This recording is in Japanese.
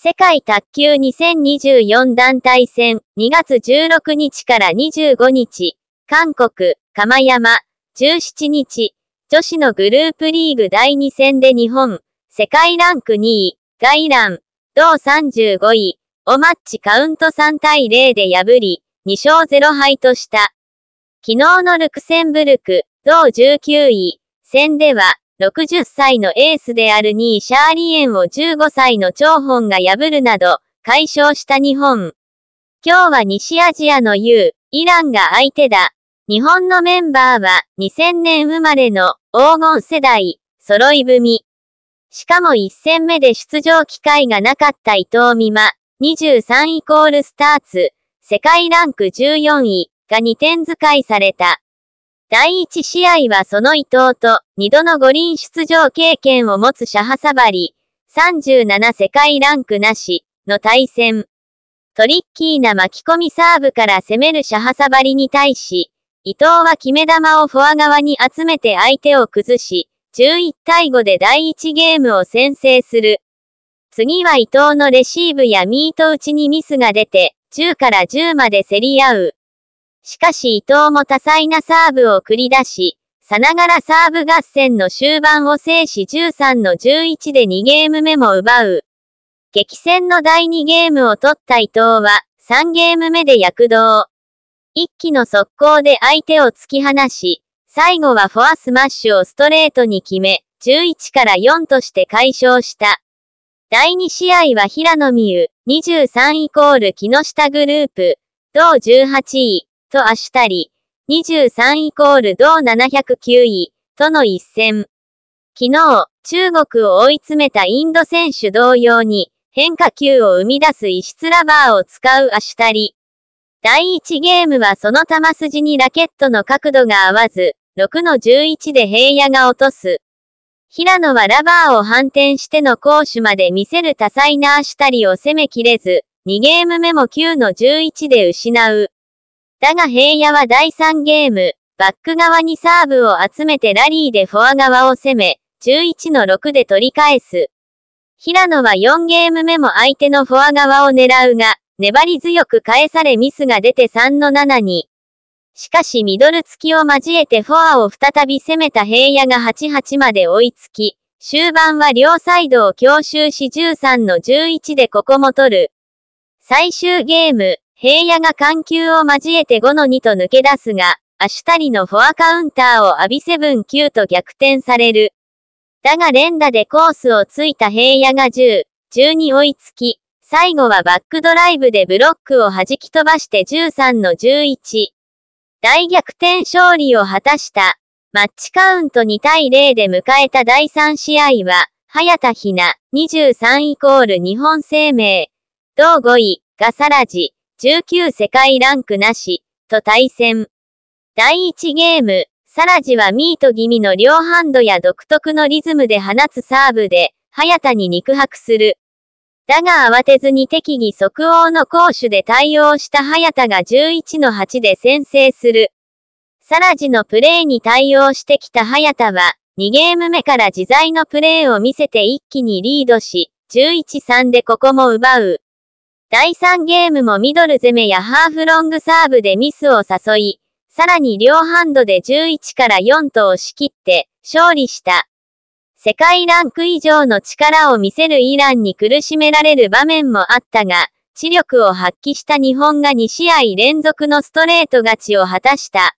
世界卓球2024団体戦2月16日から25日、韓国、釜山、17日、女子のグループリーグ第2戦で日本、世界ランク2位、外乱、同35位、をマッチカウント3対0で破り、2勝0敗とした。昨日のルクセンブルク、同19位、戦では、60歳のエースである2位シャーリエンを15歳の張本が破るなど、解消した日本。今日は西アジアの U、イランが相手だ。日本のメンバーは2000年生まれの黄金世代、揃い踏み。しかも1戦目で出場機会がなかった伊藤美馬、23イコールスターツ、世界ランク14位が2点使いされた。第1試合はその伊藤と2度の五輪出場経験を持つシャハサバリ、37世界ランクなしの対戦。トリッキーな巻き込みサーブから攻めるシャハサバリに対し、伊藤は決め球をフォア側に集めて相手を崩し、11対5で第1ゲームを先制する。次は伊藤のレシーブやミート打ちにミスが出て、10から10まで競り合う。しかし伊藤も多彩なサーブを繰り出し、さながらサーブ合戦の終盤を制し13の11で2ゲーム目も奪う。激戦の第2ゲームを取った伊藤は、3ゲーム目で躍動。一気の速攻で相手を突き放し、最後はフォアスマッシュをストレートに決め、11から4として解消した。第2試合は平野美宇、23イコール木下グループ、同18位。とあしたり、23イコール同709位、との一戦。昨日、中国を追い詰めたインド選手同様に、変化球を生み出す異質ラバーを使うあしたり。第1ゲームはその球筋にラケットの角度が合わず、6の11で平野が落とす。平野はラバーを反転しての攻守まで見せる多彩なあしたりを攻めきれず、2ゲーム目も9の11で失う。だが平野は第3ゲーム、バック側にサーブを集めてラリーでフォア側を攻め、11の6で取り返す。平野は4ゲーム目も相手のフォア側を狙うが、粘り強く返されミスが出て3の7に。しかしミドル付きを交えてフォアを再び攻めた平野が88まで追いつき、終盤は両サイドを強襲し13の11でここも取る。最終ゲーム、平野が緩急を交えて5の2と抜け出すが、アシュタリのフォアカウンターを浴びン9と逆転される。だが連打でコースをついた平野が10、10に追いつき、最後はバックドライブでブロックを弾き飛ばして13の11。大逆転勝利を果たした。マッチカウント2対0で迎えた第3試合は、早田ひな、23イコール日本生命、同5位、ガサラジ。19世界ランクなし、と対戦。第1ゲーム、サラジはミート気味の両ハンドや独特のリズムで放つサーブで、早田に肉薄する。だが慌てずに適宜即応の攻守で対応した早田が11の8で先制する。サラジのプレーに対応してきた早田は、2ゲーム目から自在のプレーを見せて一気にリードし、11-3でここも奪う。第3ゲームもミドル攻めやハーフロングサーブでミスを誘い、さらに両ハンドで11から4と押し切って勝利した。世界ランク以上の力を見せるイランに苦しめられる場面もあったが、知力を発揮した日本が2試合連続のストレート勝ちを果たした。